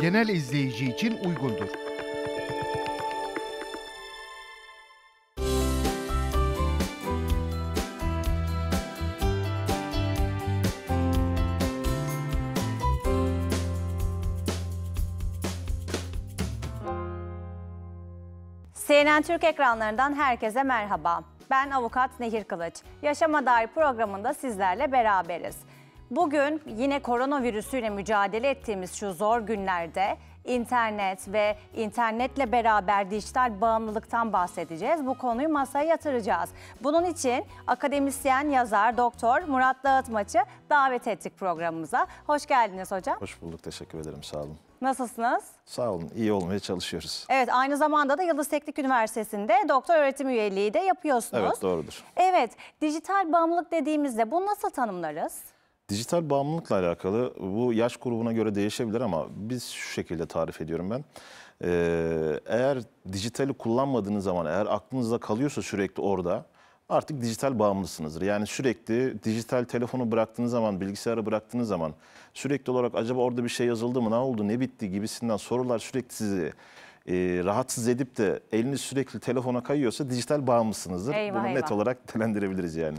genel izleyici için uygundur. CNN Türk ekranlarından herkese merhaba. Ben avukat Nehir Kılıç. Yaşama dair programında sizlerle beraberiz. Bugün yine koronavirüsüyle mücadele ettiğimiz şu zor günlerde internet ve internetle beraber dijital bağımlılıktan bahsedeceğiz. Bu konuyu masaya yatıracağız. Bunun için akademisyen, yazar, doktor Murat Dağıtmaç'ı davet ettik programımıza. Hoş geldiniz hocam. Hoş bulduk. Teşekkür ederim. Sağ olun. Nasılsınız? Sağ olun. İyi olmaya çalışıyoruz. Evet, aynı zamanda da Yıldız Teknik Üniversitesi'nde doktor öğretim üyeliği de yapıyorsunuz. Evet, doğrudur. Evet, dijital bağımlılık dediğimizde bunu nasıl tanımlarız? Dijital bağımlılıkla alakalı bu yaş grubuna göre değişebilir ama biz şu şekilde tarif ediyorum ben. Ee, eğer dijitali kullanmadığınız zaman eğer aklınızda kalıyorsa sürekli orada artık dijital bağımlısınızdır. Yani sürekli dijital telefonu bıraktığınız zaman, bilgisayarı bıraktığınız zaman sürekli olarak acaba orada bir şey yazıldı mı, ne oldu, ne bitti gibisinden sorular sürekli sizi e, rahatsız edip de eliniz sürekli telefona kayıyorsa dijital bağımlısınızdır. Eyvah, Bunu eyvah. net olarak telendirebiliriz yani.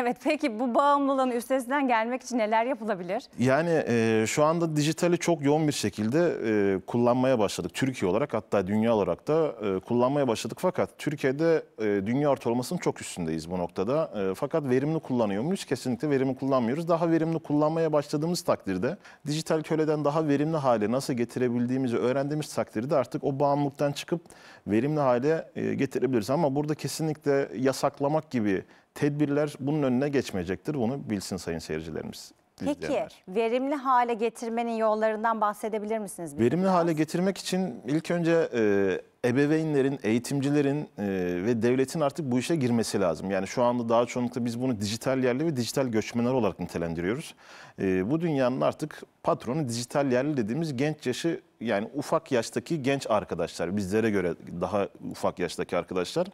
Evet peki bu bağımlılığın üstesinden gelmek için neler yapılabilir? Yani e, şu anda dijitali çok yoğun bir şekilde e, kullanmaya başladık. Türkiye olarak hatta dünya olarak da e, kullanmaya başladık. Fakat Türkiye'de e, dünya ortalamasının çok üstündeyiz bu noktada. E, fakat verimli kullanıyor muyuz? Kesinlikle verimli kullanmıyoruz. Daha verimli kullanmaya başladığımız takdirde dijital köleden daha verimli hale nasıl getirebildiğimizi öğrendiğimiz takdirde artık o bağımlılıktan çıkıp verimli hale e, getirebiliriz. Ama burada kesinlikle yasaklamak gibi tedbirler bunun önüne geçmeyecektir. Bunu bilsin sayın seyircilerimiz. Peki izleyenler. verimli hale getirmenin yollarından bahsedebilir misiniz? Verimli biraz? hale getirmek için ilk önce e, ebeveynlerin, eğitimcilerin e, ve devletin artık bu işe girmesi lazım. Yani şu anda daha çoğunlukla biz bunu dijital yerli ve dijital göçmenler olarak nitelendiriyoruz. E, bu dünyanın artık patronu dijital yerli dediğimiz genç yaşı yani ufak yaştaki genç arkadaşlar bizlere göre daha ufak yaştaki arkadaşlar.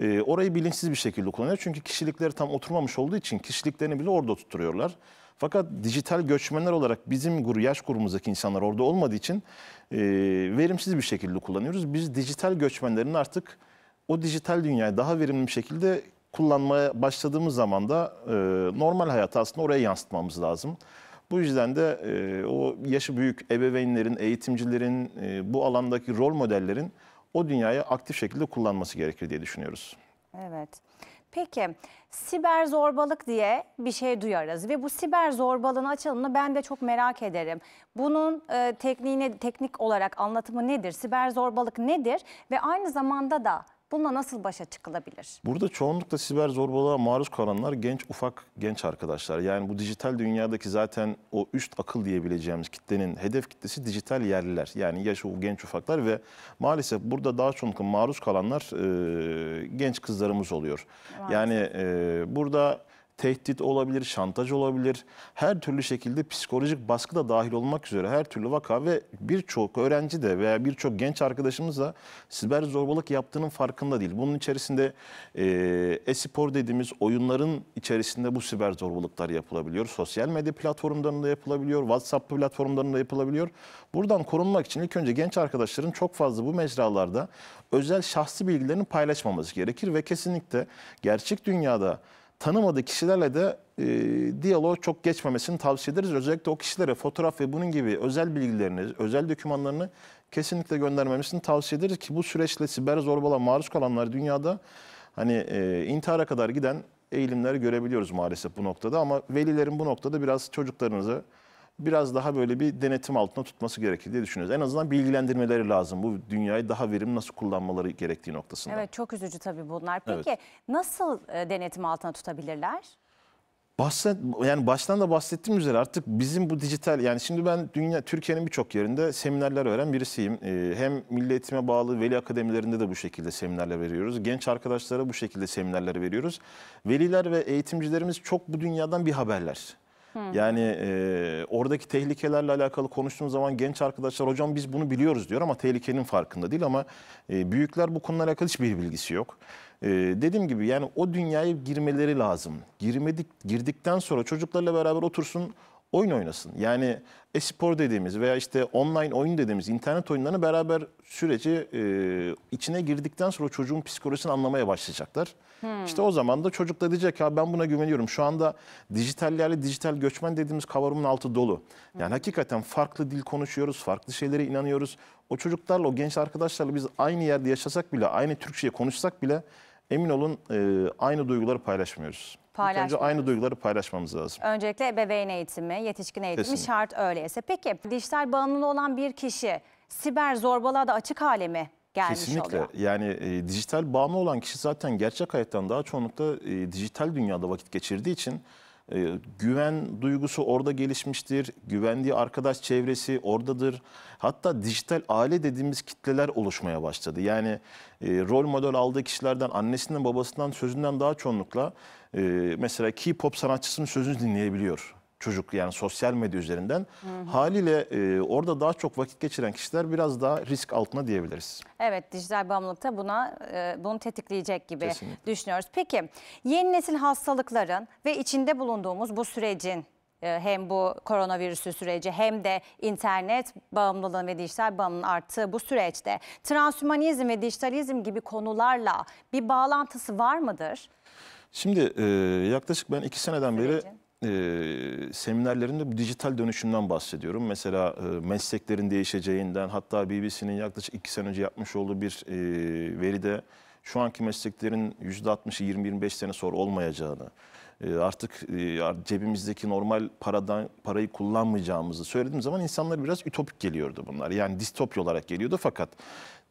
E, orayı bilinçsiz bir şekilde kullanıyor. Çünkü kişilikleri tam oturmamış olduğu için kişiliklerini bile orada tutturuyorlar. Fakat dijital göçmenler olarak bizim grup, yaş grubumuzdaki insanlar orada olmadığı için e, verimsiz bir şekilde kullanıyoruz. Biz dijital göçmenlerin artık o dijital dünyayı daha verimli bir şekilde kullanmaya başladığımız zaman da e, normal hayatı aslında oraya yansıtmamız lazım. Bu yüzden de e, o yaşı büyük ebeveynlerin, eğitimcilerin, e, bu alandaki rol modellerin o dünyaya aktif şekilde kullanması gerekir diye düşünüyoruz. Evet. Peki siber zorbalık diye bir şey duyarız ve bu siber zorbalığın açılımını ben de çok merak ederim. Bunun e, tekniğine teknik olarak anlatımı nedir? Siber zorbalık nedir? Ve aynı zamanda da Bununla nasıl başa çıkılabilir? Burada çoğunlukla siber zorbalığa maruz kalanlar genç, ufak genç arkadaşlar. Yani bu dijital dünyadaki zaten o üst akıl diyebileceğimiz kitlenin hedef kitlesi dijital yerliler. Yani yaşı genç ufaklar ve maalesef burada daha çoğunlukla maruz kalanlar e, genç kızlarımız oluyor. Maalesef. Yani e, burada tehdit olabilir, şantaj olabilir. Her türlü şekilde psikolojik baskı da dahil olmak üzere her türlü vaka ve birçok öğrenci de veya birçok genç arkadaşımız da siber zorbalık yaptığının farkında değil. Bunun içerisinde e, e-spor dediğimiz oyunların içerisinde bu siber zorbalıklar yapılabiliyor. Sosyal medya platformlarında yapılabiliyor, WhatsApp platformlarında yapılabiliyor. Buradan korunmak için ilk önce genç arkadaşların çok fazla bu mecralarda özel şahsi bilgilerini paylaşmaması gerekir ve kesinlikle gerçek dünyada tanımadığı kişilerle de e, diyalog çok geçmemesini tavsiye ederiz. Özellikle o kişilere fotoğraf ve bunun gibi özel bilgilerini, özel dokümanlarını kesinlikle göndermemesini tavsiye ederiz ki bu süreçle siber zorbalığa maruz kalanlar dünyada hani e, intihara kadar giden eğilimleri görebiliyoruz maalesef bu noktada ama velilerin bu noktada biraz çocuklarınızı biraz daha böyle bir denetim altında tutması gerekir diye düşünüyoruz. En azından bilgilendirmeleri lazım. Bu dünyayı daha verimli nasıl kullanmaları gerektiği noktasında. Evet çok üzücü tabii bunlar. Peki evet. nasıl e, denetim altına tutabilirler? Bahset, yani baştan da bahsettiğim üzere artık bizim bu dijital yani şimdi ben dünya Türkiye'nin birçok yerinde seminerler veren birisiyim. Ee, hem Milli Eğitime bağlı veli akademilerinde de bu şekilde seminerler veriyoruz. Genç arkadaşlara bu şekilde seminerler veriyoruz. Veliler ve eğitimcilerimiz çok bu dünyadan bir haberler. Yani e, oradaki tehlikelerle alakalı konuştuğum zaman genç arkadaşlar hocam biz bunu biliyoruz diyor ama tehlikenin farkında değil ama e, büyükler bu konuyla alakalı hiçbir bilgisi yok. E, dediğim gibi yani o dünyaya girmeleri lazım. Girmedik girdikten sonra çocuklarla beraber otursun oyun oynasın. Yani e-spor dediğimiz veya işte online oyun dediğimiz internet oyunlarını beraber süreci e, içine girdikten sonra çocuğun psikolojisini anlamaya başlayacaklar. Hmm. İşte o zaman da çocuk da diyecek ya ben buna güveniyorum. Şu anda dijitallerle dijital göçmen dediğimiz kavramın altı dolu. Yani hmm. hakikaten farklı dil konuşuyoruz, farklı şeylere inanıyoruz. O çocuklarla, o genç arkadaşlarla biz aynı yerde yaşasak bile, aynı Türkçe'ye konuşsak bile emin olun e, aynı duyguları paylaşmıyoruz. Paylaşmak. Önce aynı duyguları paylaşmamız lazım. Öncelikle ebeveyn eğitimi, yetişkin eğitimi Kesinlikle. şart öyleyse. Peki dijital bağımlılığı olan bir kişi siber zorbalığa da açık hale mi gelmiş Kesinlikle. oluyor. Yani e, dijital bağımlı olan kişi zaten gerçek hayattan daha çoğunlukla e, dijital dünyada vakit geçirdiği için ee, güven duygusu orada gelişmiştir. Güvendiği arkadaş çevresi oradadır. Hatta dijital aile dediğimiz kitleler oluşmaya başladı. Yani e, rol model aldığı kişilerden, annesinden, babasından, sözünden daha çoğunlukla e, mesela K-pop sanatçısının sözünü dinleyebiliyor çocuk yani sosyal medya üzerinden. Hı hı. Haliyle e, orada daha çok vakit geçiren kişiler biraz daha risk altına diyebiliriz. Evet dijital bağımlılık da buna e, bunu tetikleyecek gibi Kesinlikle. düşünüyoruz. Peki yeni nesil hastalıkların ve içinde bulunduğumuz bu sürecin e, hem bu koronavirüsü süreci hem de internet bağımlılığı ve dijital bağımlılığın arttığı bu süreçte transhümanizm ve dijitalizm gibi konularla bir bağlantısı var mıdır? Şimdi e, yaklaşık ben iki seneden Sürecin. beri e, seminerlerinde dijital dönüşümden bahsediyorum. Mesela e, mesleklerin değişeceğinden hatta BBC'nin yaklaşık iki sene önce yapmış olduğu bir e, veride şu anki mesleklerin %60'ı 20-25 sene sonra olmayacağını, artık cebimizdeki normal paradan parayı kullanmayacağımızı söylediğim zaman insanlar biraz ütopik geliyordu bunlar. Yani distopya olarak geliyordu fakat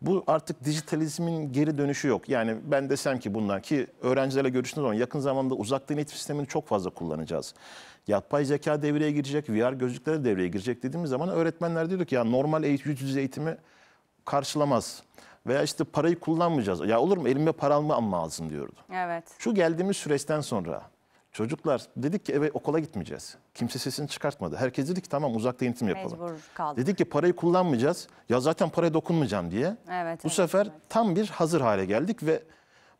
bu artık dijitalizmin geri dönüşü yok. Yani ben desem ki bunlar ki öğrencilerle görüştüğünüz zaman yakın zamanda uzaktan eğitim sistemini çok fazla kullanacağız. Yapay zeka devreye girecek, VR gözlükleri devreye girecek dediğimiz zaman öğretmenler diyor ki ya normal eğitim, yüz yüze eğitimi karşılamaz. Veya işte parayı kullanmayacağız. Ya olur mu elime para almam lazım diyordu. Evet. Şu geldiğimiz süreçten sonra Çocuklar dedik ki eve okula gitmeyeceğiz. Kimse sesini çıkartmadı. Herkes dedi ki tamam uzakta eğitim yapalım. Mecbur kaldık. Dedik ki parayı kullanmayacağız. Ya zaten paraya dokunmayacağım diye. Evet, Bu evet, sefer evet. tam bir hazır hale geldik ve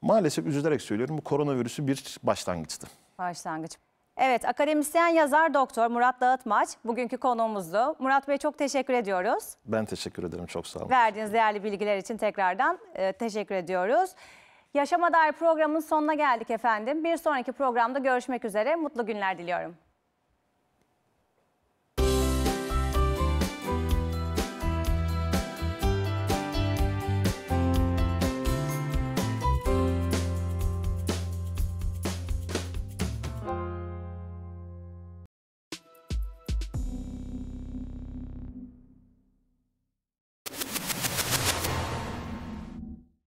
maalesef üzülerek söylüyorum bu koronavirüsü bir başlangıçtı. Başlangıç. Evet akademisyen yazar doktor Murat Dağıtmaç bugünkü konuğumuzdu. Murat Bey çok teşekkür ediyoruz. Ben teşekkür ederim çok sağ olun. Verdiğiniz değerli bilgiler için tekrardan e, teşekkür ediyoruz. Yaşama Dair programın sonuna geldik efendim. Bir sonraki programda görüşmek üzere. Mutlu günler diliyorum.